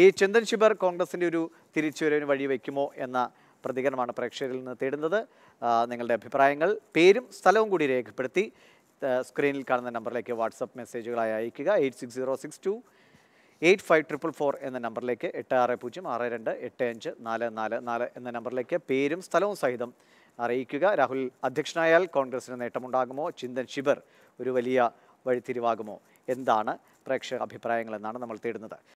ഈ ചിന്തൻ ശിബർ കോൺഗ്രസിൻ്റെ ഒരു തിരിച്ചുവരവിന് വഴിവെക്കുമോ എന്ന പ്രതികരണമാണ് പ്രേക്ഷകരിൽ നിന്ന് തേടുന്നത് നിങ്ങളുടെ അഭിപ്രായങ്ങൾ പേരും സ്ഥലവും കൂടി രേഖപ്പെടുത്തി സ്ക്രീനിൽ കാണുന്ന നമ്പറിലേക്ക് വാട്സപ്പ് മെസ്സേജുകളായി അയയ്ക്കുക eight six zero six two eight five triple four എന്ന നമ്പറിലേക്ക് എട്ട് ആറ് പൂജ്യം ആറ് രണ്ട് എട്ട് അഞ്ച് നാല് നാല് നാല് എന്ന നമ്പറിലേക്ക് പേരും സ്ഥലവും സഹിതം അറിയിക്കുക രാഹുൽ അധ്യക്ഷനായാൽ കോൺഗ്രസിന് നേട്ടമുണ്ടാകുമോ ചിന്തൻ ശിബർ ഒരു വലിയ വഴിത്തിരിവാകുമോ എന്താണ് പ്രേക്ഷക അഭിപ്രായങ്ങളെന്നാണ് നമ്മൾ തേടുന്നത്